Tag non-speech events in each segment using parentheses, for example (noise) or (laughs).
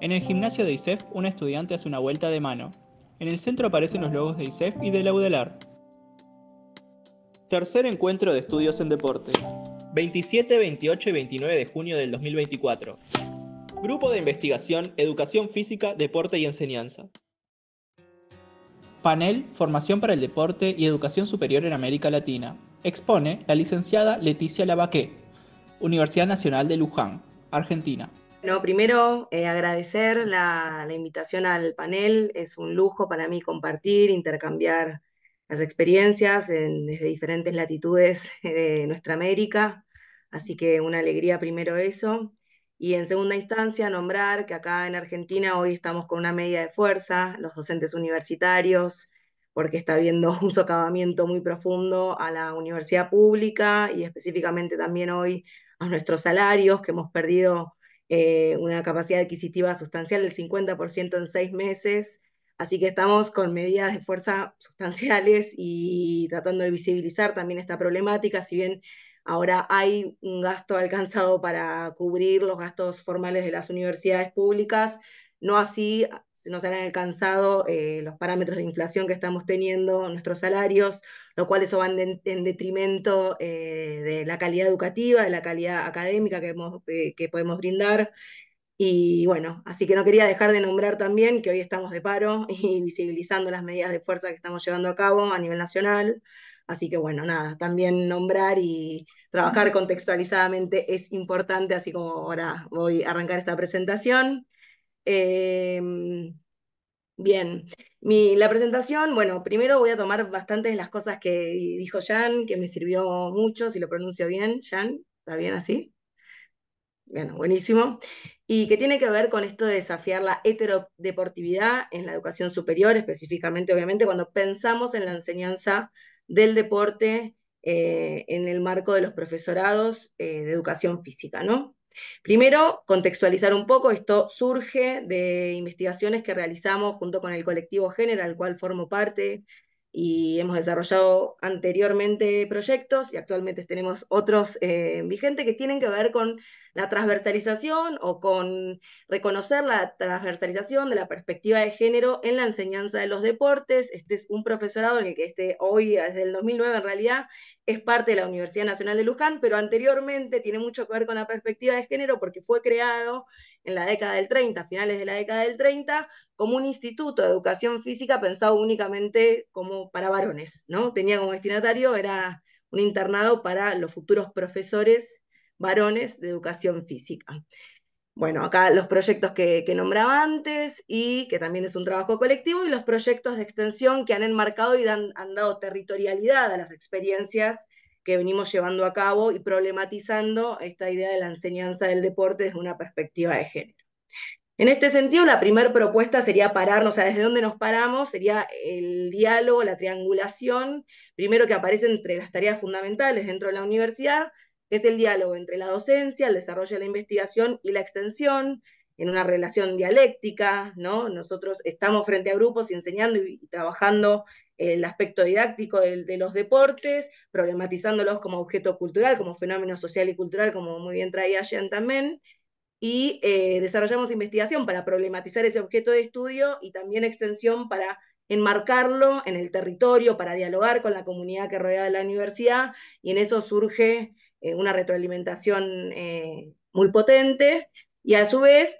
En el gimnasio de ISEF, un estudiante hace una vuelta de mano. En el centro aparecen los logos de ISEF y de Laudelar. Tercer encuentro de estudios en deporte. 27, 28 y 29 de junio del 2024. Grupo de investigación, educación física, deporte y enseñanza. Panel Formación para el Deporte y Educación Superior en América Latina. Expone la licenciada Leticia Lavaqué, Universidad Nacional de Luján, Argentina. Bueno, primero eh, agradecer la, invitación al panel. Es un lujo para mí compartir, intercambiar las experiencias desde diferentes latitudes (laughs) de nuestra América. Así que una alegría primero eso. Y en segunda instancia, nombrar que acá en Argentina hoy estamos con una medida de fuerza, los docentes universitarios, porque está habiendo (laughs) un socavamiento muy profundo a la universidad pública y específicamente también hoy a nuestros salarios que hemos perdido eh, una capacidad adquisitiva sustancial del 50% en seis meses. Así que estamos con medidas de fuerza (laughs) sustanciales y tratando de visibilizar también esta problemática, si bien ahora hay un gasto alcanzado para cubrir los gastos formales de las universidades públicas, no así nos han alcanzado eh, los parámetros de inflación que estamos teniendo, nuestros salarios, lo cual eso va en, detrimento eh, de la calidad educativa, de la calidad académica que, eh, que podemos brindar. Y bueno, así que no quería dejar de nombrar también que hoy estamos de paro (laughs) y visibilizando las medidas de fuerza que estamos llevando a cabo a nivel nacional. Así que bueno, nada, también nombrar y trabajar contextualizadamente es importante, así como ahora voy a arrancar esta presentación. Em, bien, Mi, la presentación, bueno, primero voy a tomar bastantes de las cosas que dijo Jan, que me sirvió mucho, si lo pronuncio bien, Jan, ¿está bien así? Bueno, buenísimo. Y que tiene que ver con esto de desafiar la heterodeportividad en la educación superior, específicamente, obviamente, cuando pensamos en la enseñanza del deporte eh, en el marco de los profesorados eh, de educación física, ¿no? Primero, contextualizar un poco, esto surge de investigaciones que realizamos junto con el colectivo Género, al cual formo parte, y hemos desarrollado anteriormente proyectos y actualmente tenemos otros eh, vigentes que tienen que ver con la transversalización o con reconocer la transversalización de la perspectiva de género en la enseñanza de los deportes. Este es un profesorado en el que este, hoy, desde el 2009 en realidad, es parte de la Universidad Nacional de Luján, pero anteriormente tiene mucho que ver con la perspectiva de género porque fue creado en la década del 30, finales de la década del 30, como un instituto de educación física pensado únicamente como para varones, ¿no? Tenía como destinatario, era un internado para los futuros profesores varones de educación física. Bueno, acá los proyectos que, que, nombraba antes y que también es un trabajo colectivo y los proyectos de extensión que han enmarcado y han dado territorialidad a las experiencias que venimos llevando a cabo y problematizando esta idea de la enseñanza del deporte desde una perspectiva de género. En este sentido, la primera propuesta sería pararnos, o sea, desde dónde nos paramos, sería el diálogo, la triangulación, primero que aparece entre las tareas fundamentales dentro de la universidad, es el diálogo entre la docencia, el desarrollo de la investigación y la extensión, en una relación dialéctica, ¿no? Nosotros estamos frente a grupos y enseñando y, trabajando el aspecto didáctico de, los deportes, problematizándolos como objeto cultural, como fenómeno social y cultural, como muy bien traía Jean también, y eh, desarrollamos investigación para problematizar ese objeto de estudio y también extensión para enmarcarlo en el territorio, para dialogar con la comunidad que rodea la universidad y en eso surge eh, una retroalimentación eh, muy potente y a su vez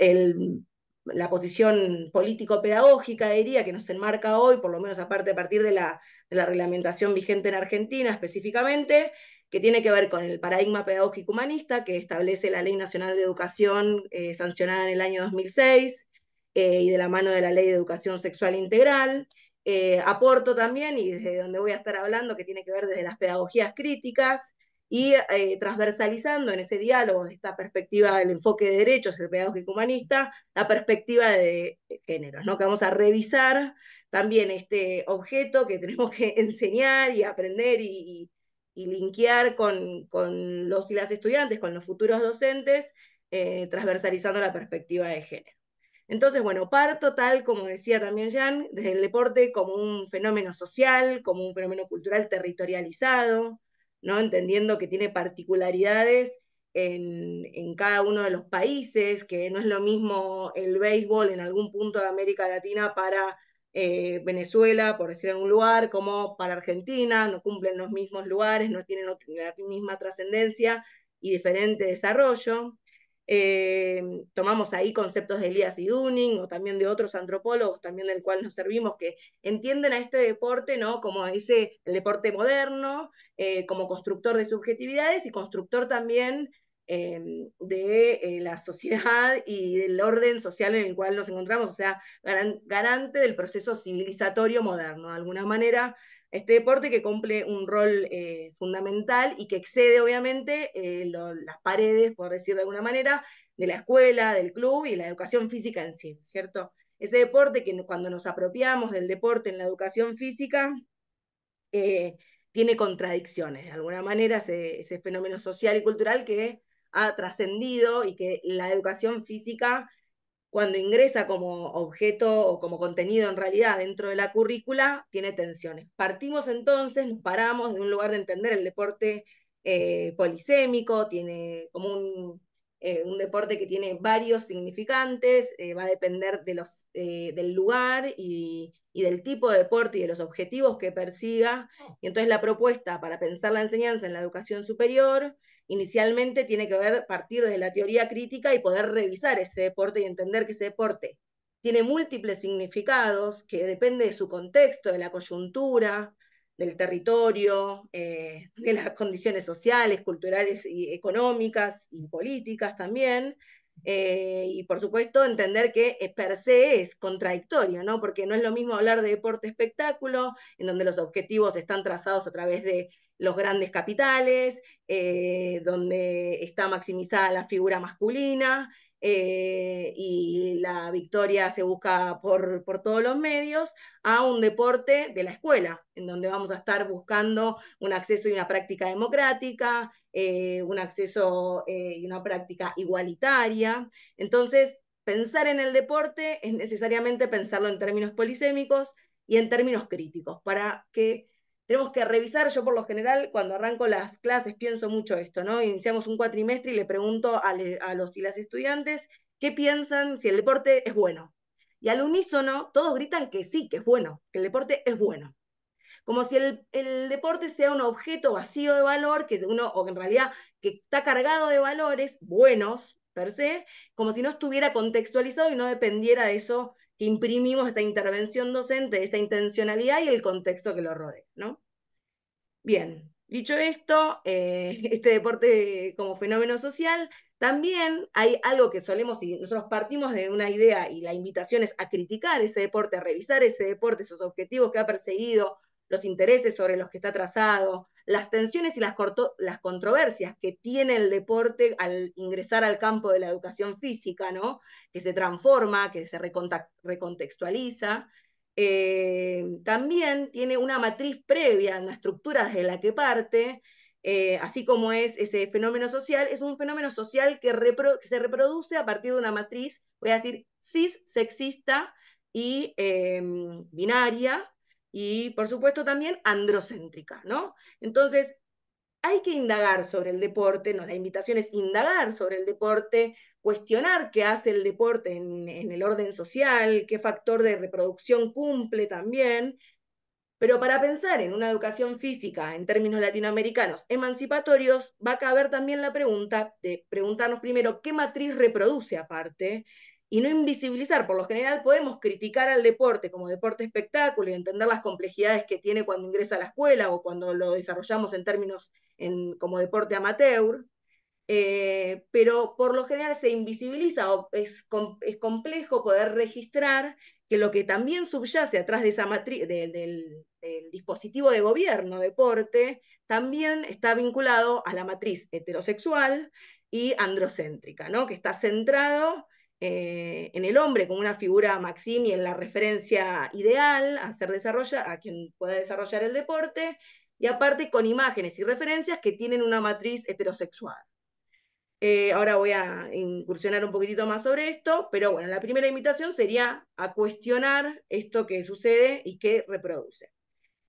la posición político-pedagógica, diría, que nos enmarca hoy, por lo menos aparte a partir de la reglamentación vigente en Argentina específicamente, que tiene que ver con el paradigma pedagógico humanista que establece la Ley Nacional de Educación eh, sancionada en el año 2006 eh, y de la mano de la Ley de Educación Sexual Integral. Eh, aporto también, y desde donde voy a estar hablando, que tiene que ver desde las pedagogías críticas y transversalizando en ese diálogo, esta perspectiva del enfoque de derechos, el pedagógico humanista, la perspectiva de géneros, ¿no? que vamos a revisar también este objeto que tenemos que (laughs) enseñar y aprender y y linkear con, los y las estudiantes, con los futuros docentes, eh, transversalizando la perspectiva de género. Entonces, bueno, parto tal, como decía también Jan, desde el deporte como un fenómeno social, como un fenómeno cultural territorializado, ¿no? entendiendo que tiene particularidades en, en, cada uno de los países, que no es lo mismo el béisbol en algún punto de América Latina para eh, Venezuela, por decir en un lugar, como para Argentina, no cumplen los mismos lugares, no tienen la misma trascendencia y diferente desarrollo. Eh, tomamos ahí conceptos de Elías y Dunning o también de otros antropólogos, también del cual nos servimos, que entienden a este deporte ¿no? como dice el deporte moderno, eh, como constructor de subjetividades y constructor también Em, de eh, la sociedad (laughs) y del orden social en el cual nos encontramos, o sea, garante del proceso civilizatorio moderno, de alguna manera, este deporte que cumple un rol eh, fundamental y que excede obviamente eh, las paredes, por decir de alguna manera, de la escuela, del club y la educación física en sí, ¿cierto? Ese deporte que cuando nos apropiamos del deporte en la educación física, tiene contradicciones, de alguna manera ese, ese fenómeno social y cultural que ha trascendido y que la educación física, cuando ingresa como objeto o como contenido en realidad dentro de la currícula, tiene tensiones. Partimos entonces, nos paramos de un lugar de entender el deporte eh, polisémico, tiene como eh, un, deporte que tiene varios significantes, eh, va a depender de los, del lugar y, y del tipo de deporte y de los objetivos que persiga. Oh. Y entonces la propuesta para pensar la enseñanza en la educación superior inicialmente tiene que ver partir desde la teoría crítica y poder revisar ese deporte y entender que ese deporte tiene múltiples significados, que depende de su contexto, de la coyuntura, del territorio, eh, de las condiciones sociales, culturales y económicas y políticas también. Eh, y por supuesto entender que eh, per se es contradictorio, ¿no? Porque no es lo mismo hablar de deporte espectáculo, en donde los objetivos están trazados a través de los grandes capitales, eh, donde está maximizada la figura masculina eh, y la victoria se busca por, todos los medios, a un deporte de la escuela, en donde vamos a estar buscando un acceso y una práctica democrática, eh, un acceso y una práctica igualitaria. Entonces, pensar en el deporte es necesariamente pensarlo en términos polisémicos y en términos críticos, para que tenemos que revisar, yo por lo general cuando arranco las clases pienso mucho esto, ¿no? Iniciamos un cuatrimestre y le pregunto a, los y las estudiantes qué piensan si el deporte es bueno. Y al unísono todos gritan que sí, que es bueno, que el deporte es bueno. Como si el, deporte sea un objeto vacío de valor, que uno, o en realidad que está cargado de valores buenos per se, como si no estuviera contextualizado y no dependiera de eso imprimimos esta intervención docente, esa intencionalidad y el contexto que lo rodea, ¿no? Bien, dicho esto, eh, (laughs) este deporte como fenómeno social, también hay algo que solemos, y nosotros partimos de una idea y la invitación es a criticar ese deporte, a revisar ese deporte, sus objetivos que ha perseguido, los intereses sobre los que está trazado, las tensiones y las, controversias que tiene el deporte al ingresar al campo de la educación física, ¿no? Que se transforma, que se recontextualiza. Eh, también tiene una matriz previa, una estructura desde la que parte, eh, así como es ese fenómeno social, es un fenómeno social que, se reproduce a partir de una matriz, voy a decir, cis, sexista y em, binaria, y, por supuesto, también androcéntrica, ¿no? Entonces, hay que indagar sobre el deporte, no, la invitación es indagar sobre el deporte, cuestionar qué hace el deporte en, en el orden social, qué factor de reproducción cumple también, pero para pensar en una educación física en términos latinoamericanos emancipatorios, va a caber también la pregunta de preguntarnos primero qué matriz reproduce aparte y no invisibilizar. Por lo general podemos criticar al deporte como deporte espectáculo y entender las complejidades que tiene cuando ingresa a la escuela o cuando lo desarrollamos en términos como deporte amateur, eh, pero por lo general se invisibiliza o es, complejo poder registrar que lo que también subyace atrás de esa matriz, del, dispositivo de gobierno, deporte, también está vinculado a la matriz heterosexual y androcéntrica, que está centrado eh, en el hombre como una figura Maxim y en la referencia ideal a, ser desarrolla, a quien pueda desarrollar el deporte, y aparte con imágenes y referencias que tienen una matriz heterosexual. Eh, ahora voy a incursionar un poquitito más sobre esto, pero bueno, la primera invitación sería a cuestionar esto que sucede y que reproduce.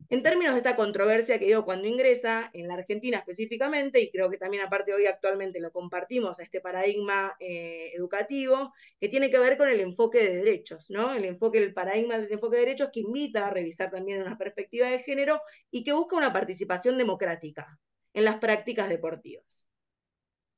En términos de esta controversia que digo, cuando ingresa, en la Argentina específicamente, y creo que también aparte hoy actualmente lo compartimos, a este paradigma eh, educativo, que tiene que ver con el enfoque de derechos, ¿no? El enfoque, el paradigma del enfoque de derechos que invita a revisar también una perspectiva de género y que busca una participación democrática en las prácticas deportivas.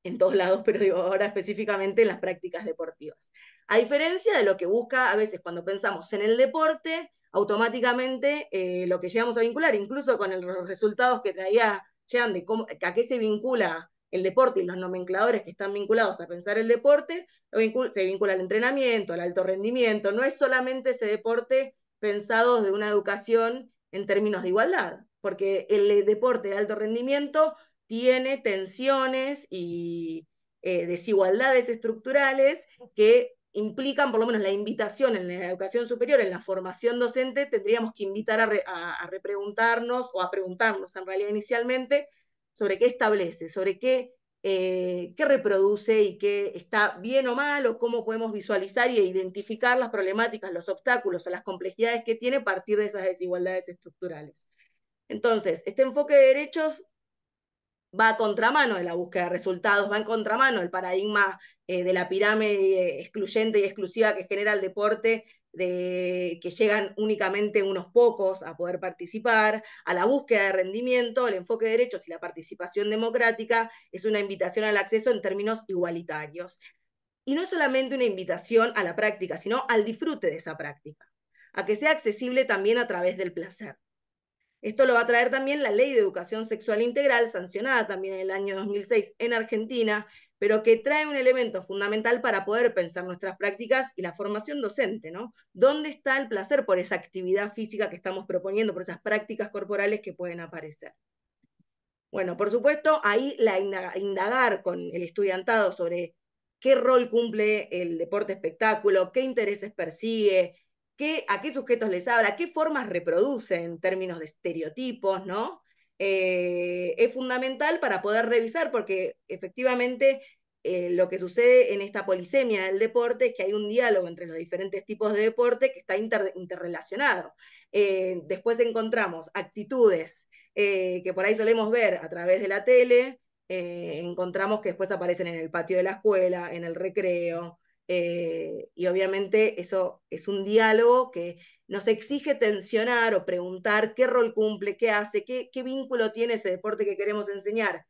En todos lados, (laughs) pero digo ahora específicamente en las prácticas deportivas. A diferencia de lo que busca a veces cuando pensamos en el deporte, automáticamente eh, lo que llegamos a vincular, incluso con los resultados que traía Jean de a qué se vincula el deporte y los nomencladores que están vinculados a pensar el deporte, se vincula al entrenamiento, al alto rendimiento, no es solamente ese deporte pensado de una educación en términos de igualdad, porque el deporte de alto rendimiento tiene tensiones y eh, desigualdades estructurales que implican, por lo menos la invitación en la educación superior, en la formación docente, tendríamos que invitar a, repreguntarnos o a preguntarnos en realidad inicialmente sobre qué establece, sobre qué, eh, qué reproduce y qué está bien o mal, o cómo podemos visualizar e identificar las problemáticas, los obstáculos o las complejidades que tiene a partir de esas desigualdades estructurales. Entonces, este enfoque de derechos va a contramano de la búsqueda de resultados, va en contramano del paradigma eh, de la pirámide excluyente y exclusiva que genera el deporte, de que llegan únicamente unos pocos a poder participar, a la búsqueda de rendimiento, el enfoque de derechos y la participación democrática es una invitación al acceso en términos igualitarios. Y no es solamente una invitación a la práctica, sino al disfrute de esa práctica, a que sea accesible también a través del placer. Esto lo va a traer también la Ley de Educación Sexual Integral, sancionada también en el año 2006 en Argentina, pero que trae un elemento fundamental para poder pensar nuestras prácticas y la formación docente, ¿no? ¿Dónde está el placer por esa actividad física que estamos proponiendo, por esas prácticas corporales que pueden aparecer? Bueno, por supuesto, ahí la indagar con el estudiantado sobre qué rol cumple el deporte espectáculo, qué intereses persigue, qué, a qué sujetos les habla, qué formas reproducen en términos de estereotipos, ¿no? Eh, es fundamental para poder revisar, porque efectivamente eh, lo que sucede en esta polisemia del deporte es que hay un diálogo entre los diferentes tipos de deporte que está interrelacionado. Eh, después encontramos actitudes que por ahí solemos ver a través de la tele, encontramos que después aparecen en el patio de la escuela, en el recreo, eh, y obviamente eso es un diálogo que nos exige tensionar o preguntar qué rol cumple, qué hace, qué, vínculo tiene ese deporte que queremos enseñar,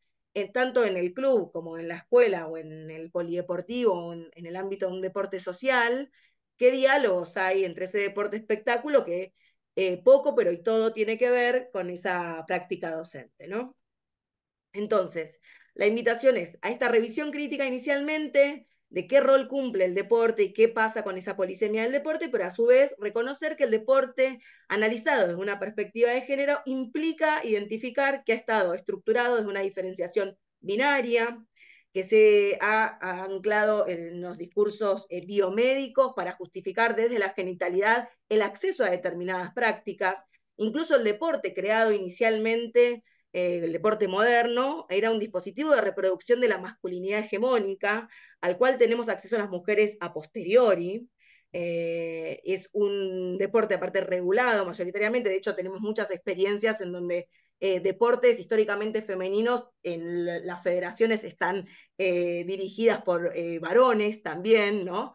tanto en el club como en la escuela o en el polideportivo o en, el ámbito de un deporte social, qué diálogos hay entre ese deporte espectáculo que eh, poco, pero y todo tiene que ver con esa práctica docente, ¿no? Entonces, la invitación es a esta revisión crítica inicialmente, de qué rol cumple el deporte y qué pasa con esa polisemia del deporte, pero a su vez reconocer que el deporte, analizado desde una perspectiva de género, implica identificar que ha estado estructurado desde una diferenciación binaria, que se ha, anclado en los discursos eh, biomédicos para justificar desde la genitalidad el acceso a determinadas prácticas. Incluso el deporte creado inicialmente eh, el deporte moderno, era un dispositivo de reproducción de la masculinidad hegemónica, al cual tenemos acceso las mujeres a posteriori. Eh, es un deporte aparte regulado mayoritariamente, de hecho tenemos muchas experiencias en donde eh, deportes históricamente femeninos en las federaciones están eh, dirigidas por varones también, ¿no?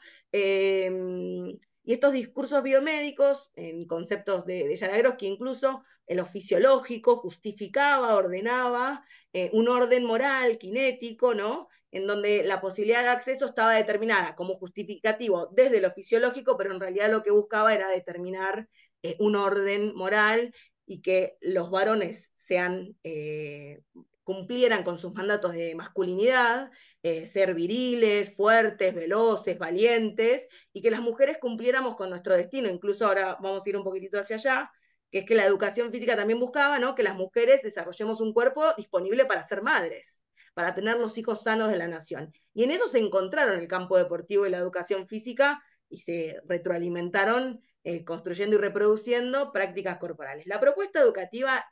Y estos discursos biomédicos, en conceptos de, de que incluso, en lo fisiológico justificaba, ordenaba eh, un orden moral, kinético, ¿no? En donde la posibilidad de acceso estaba determinada como justificativo desde lo fisiológico, pero en realidad lo que buscaba era determinar eh, un orden moral y que los varones sean eh, cumplieran con sus mandatos de masculinidad, eh, ser viriles, fuertes, veloces, valientes, y que las mujeres cumpliéramos con nuestro destino. Incluso ahora vamos a ir un poquitito hacia allá, que es que la educación física también buscaba que las mujeres desarrollemos un cuerpo disponible para ser madres, para tener los hijos sanos de la nación. Y en eso se encontraron el campo deportivo y la educación física y se retroalimentaron eh, construyendo y reproduciendo prácticas corporales. La propuesta educativa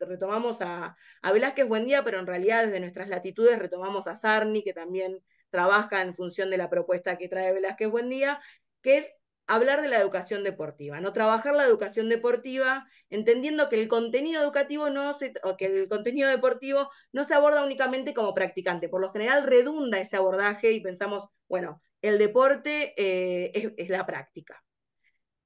retomamos a, Velázquez Buendía, pero en realidad desde nuestras latitudes retomamos a Sarni, que también trabaja en función de la propuesta que trae Velázquez Buendía, que es hablar de la educación deportiva, no trabajar la educación deportiva, entendiendo que el contenido educativo no se, que el contenido deportivo no se aborda únicamente como practicante, por lo general redunda ese abordaje y pensamos, bueno, el deporte eh, es la práctica.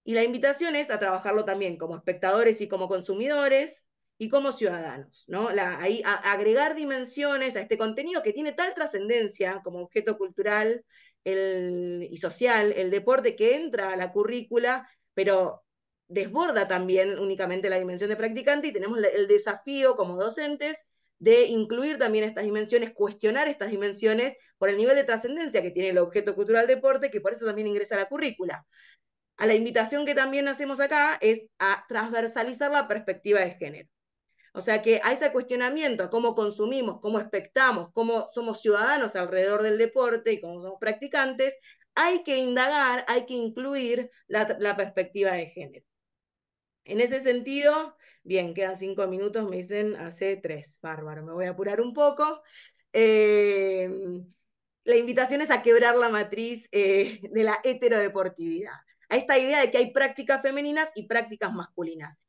Y la invitación es a trabajarlo también como espectadores y como consumidores y como ciudadanos, ¿no? ahí agregar dimensiones a este contenido que tiene tal trascendencia como objeto cultural y social, el deporte que entra a la currícula, pero desborda también únicamente la dimensión de practicante y tenemos el desafío como docentes de incluir también estas dimensiones, cuestionar estas dimensiones por el nivel de trascendencia que tiene el objeto cultural deporte, que por eso también ingresa a la currícula a la invitación que también hacemos acá es a transversalizar la perspectiva de género. O sea que a ese cuestionamiento, a cómo consumimos, cómo expectamos, cómo somos ciudadanos alrededor del deporte y cómo somos practicantes, hay que indagar, hay que incluir la, perspectiva de género. En ese sentido, bien, quedan cinco minutos, me dicen hace tres, bárbaro, me voy a apurar un poco. Eh, la invitación es a quebrar la matriz eh, de la heterodeportividad a esta idea de que hay prácticas femeninas y prácticas masculinas.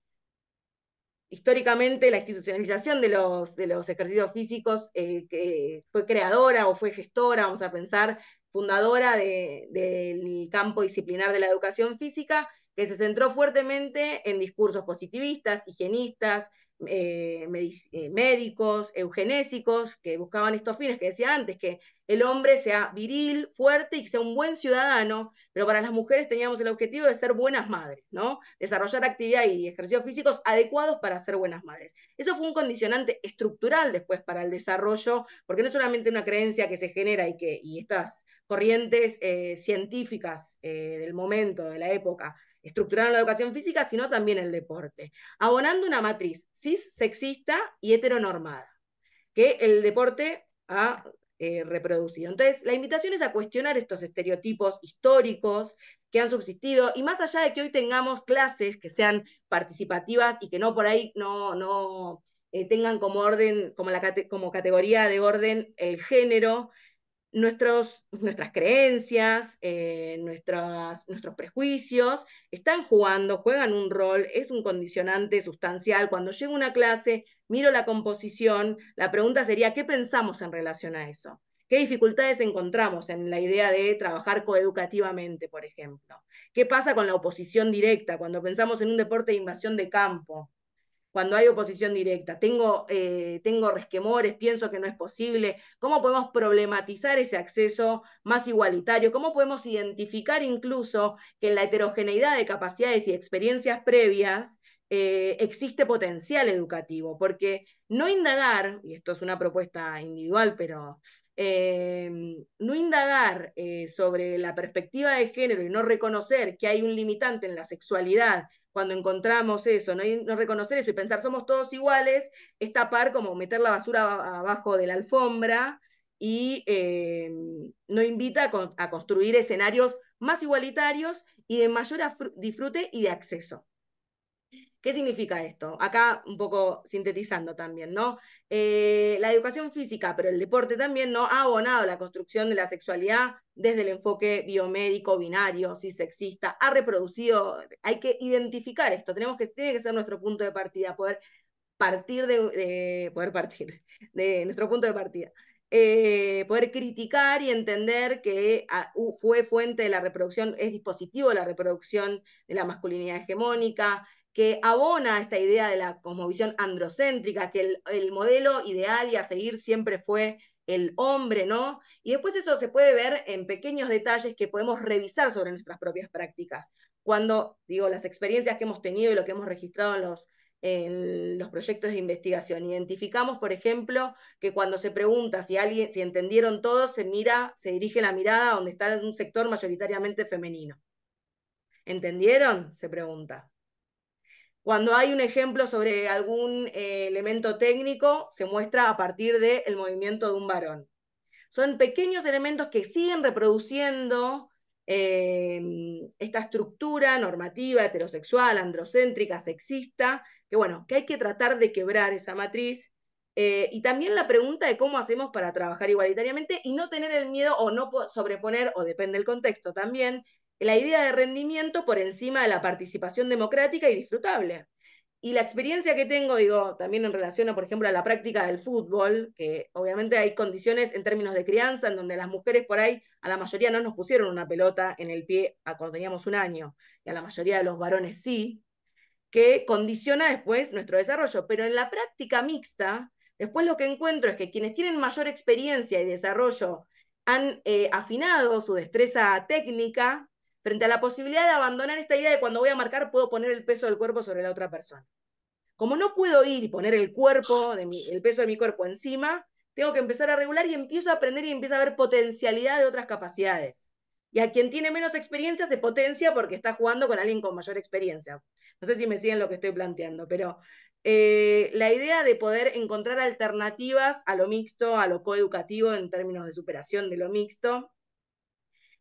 Históricamente la institucionalización de los, de los ejercicios físicos eh, fue creadora o fue gestora, vamos a pensar, fundadora del campo disciplinar de la educación física, que se centró fuertemente en discursos positivistas, higienistas, eh, eh, médicos, eugenésicos, que buscaban estos fines, que decía antes, que el hombre sea viril, fuerte y que sea un buen ciudadano, pero para las mujeres teníamos el objetivo de ser buenas madres, ¿no? Desarrollar actividad y ejercicios físicos adecuados para ser buenas madres. Eso fue un condicionante estructural después para el desarrollo, porque no es solamente una creencia que se genera y que y estas corrientes eh, científicas del momento, de la época, estructurar la educación física, sino también el deporte, abonando una matriz cis, sexista y heteronormada que el deporte ha eh, reproducido. Entonces, la invitación es a cuestionar estos estereotipos históricos que han subsistido y más allá de que hoy tengamos clases que sean participativas y que no por ahí no, eh, tengan como orden, como, como categoría de orden el género, nuestras creencias, eh, nuestros prejuicios, están jugando, juegan un rol, es un condicionante sustancial. Cuando llego a una clase, miro la composición, la pregunta sería, ¿qué pensamos en relación a eso? ¿Qué dificultades encontramos en la idea de trabajar coeducativamente, por ejemplo? ¿Qué pasa con la oposición directa cuando pensamos en un deporte de invasión de campo? cuando hay oposición directa. Tengo, eh, tengo resquemores, pienso que no es posible. ¿Cómo podemos problematizar ese acceso más igualitario? ¿Cómo podemos identificar incluso que en la heterogeneidad de capacidades y experiencias previas eh, existe potencial educativo? Porque no indagar, y esto es una propuesta individual, pero eh, no indagar sobre la perspectiva de género y no reconocer que hay un limitante en la sexualidad cuando encontramos eso, ¿no? reconocer eso y pensar somos todos iguales, es tapar como meter la basura abajo de la alfombra y nos eh, no invita a, construir escenarios más igualitarios y de mayor disfrute y de acceso. ¿Qué significa esto? Acá un poco sintetizando también, ¿no? Eh, la educación física, pero el deporte también, ¿no? Ha abonado la construcción de la sexualidad desde el enfoque biomédico, binario, sexista. ha reproducido, hay que identificar esto, tenemos que, tiene que ser nuestro punto de partida, poder partir de, poder partir de nuestro punto de partida. Eh, poder criticar y entender que ah, fue fuente de la reproducción, es dispositivo de la reproducción de la masculinidad hegemónica, que abona esta idea de la cosmovisión androcéntrica, que el, modelo ideal y a seguir siempre fue el hombre, ¿no? Y después eso se puede ver en pequeños detalles que podemos revisar sobre nuestras propias prácticas. Cuando, digo, las experiencias que hemos tenido y lo que hemos registrado en los, en los proyectos de investigación. Identificamos, por ejemplo, que cuando se pregunta si alguien, si entendieron todos, se mira, se dirige la mirada a donde está un sector mayoritariamente femenino. ¿Entendieron? Se pregunta. Cuando hay un ejemplo sobre algún eh, elemento técnico, se muestra a partir del el movimiento de un varón. Son pequeños elementos que siguen reproduciendo eh, esta estructura normativa heterosexual, androcéntrica, sexista, que bueno, que hay que tratar de quebrar esa matriz. Eh, y también la pregunta de cómo hacemos para trabajar igualitariamente y no tener el miedo o no sobreponer, o depende del contexto también, la idea de rendimiento por encima de la participación democrática y disfrutable. Y la experiencia que tengo, digo, también en relación, a, por ejemplo, a la práctica del fútbol, que obviamente hay condiciones en términos de crianza en donde las mujeres por ahí, a la mayoría no nos pusieron una pelota en el pie cuando teníamos un año, y a la mayoría de los varones sí, que condiciona después nuestro desarrollo. Pero en la práctica mixta, después lo que encuentro es que quienes tienen mayor experiencia y desarrollo han eh, afinado su destreza técnica, frente a la posibilidad de abandonar esta idea de cuando voy a marcar puedo poner el peso del cuerpo sobre la otra persona. Como no puedo ir y poner el cuerpo, el peso de mi cuerpo encima, tengo que empezar a regular y empiezo a aprender y empiezo a ver potencialidad de otras capacidades. Y a quien tiene menos experiencia se potencia porque está jugando con alguien con mayor experiencia. No sé si me siguen lo que estoy planteando, pero eh, la idea de poder encontrar alternativas a lo mixto, a lo coeducativo en términos de superación de lo mixto,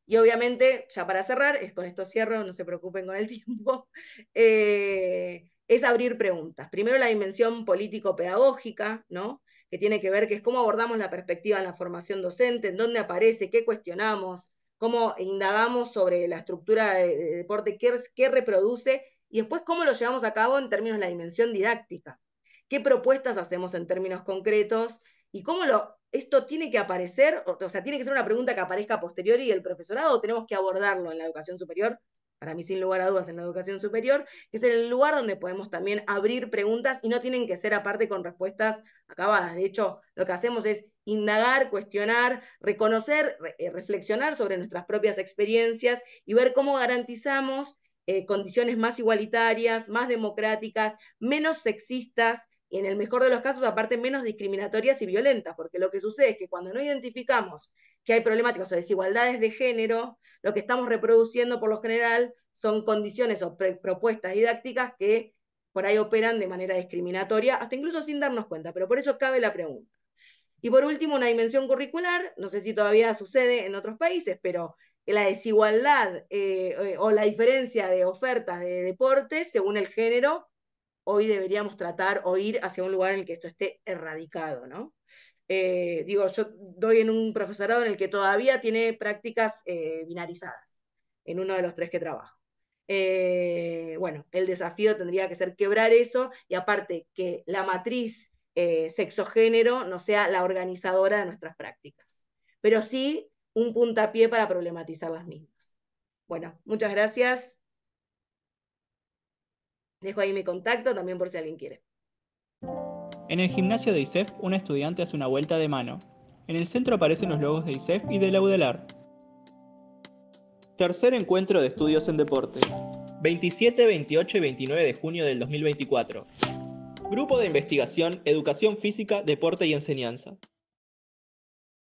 y obviamente, ya para cerrar, es con esto cierro, no se preocupen con el (laughs) tiempo, eh, es abrir preguntas. Primero la dimensión político-pedagógica, ¿no? que tiene que ver que es cómo abordamos la perspectiva en la formación docente, en dónde aparece, qué cuestionamos, cómo indagamos sobre la estructura de, deporte, qué, reproduce, y después cómo lo llevamos a cabo en términos de la dimensión didáctica. ¿Qué propuestas hacemos en términos concretos ¿Y cómo lo, esto tiene que aparecer? O, sea, tiene que ser una pregunta que aparezca posterior y el profesorado tenemos que abordarlo en la educación superior para mí sin lugar a dudas en la educación superior, que es el lugar donde podemos también abrir preguntas y no tienen que ser aparte con respuestas acabadas. De hecho, lo que hacemos es indagar, cuestionar, reconocer, eh, reflexionar sobre nuestras propias experiencias y ver cómo garantizamos eh, condiciones más igualitarias, más democráticas, menos sexistas, en el mejor de los casos, aparte, menos discriminatorias y violentas, porque lo que sucede es que cuando no identificamos que hay problemáticas o desigualdades de género, lo que estamos reproduciendo por lo general son condiciones o propuestas didácticas que por ahí operan de manera discriminatoria, hasta incluso sin darnos cuenta, pero por eso cabe la pregunta. Y por último, una dimensión curricular, no sé si todavía sucede en otros países, pero la desigualdad eh, eh, o la diferencia de ofertas de deportes según el género hoy deberíamos tratar o ir hacia un lugar en el que esto esté erradicado, ¿no? Eh, digo, yo doy en un profesorado en el que todavía tiene prácticas eh, binarizadas, en uno de los tres que trabajo. Eh, bueno, el desafío tendría que ser quebrar eso y aparte que la matriz sexogénero no sea la organizadora de nuestras prácticas, pero sí un puntapié para problematizar las mismas. Bueno, muchas gracias. Dejo ahí mi contacto también por si alguien quiere. En el gimnasio de ISEF, un estudiante hace una vuelta de mano. En el centro aparecen los logos de ISEF y de Laudelar. Tercer encuentro de estudios en deporte. 27, 28 y 29 de junio del 2024. Grupo de investigación, educación física, deporte y enseñanza.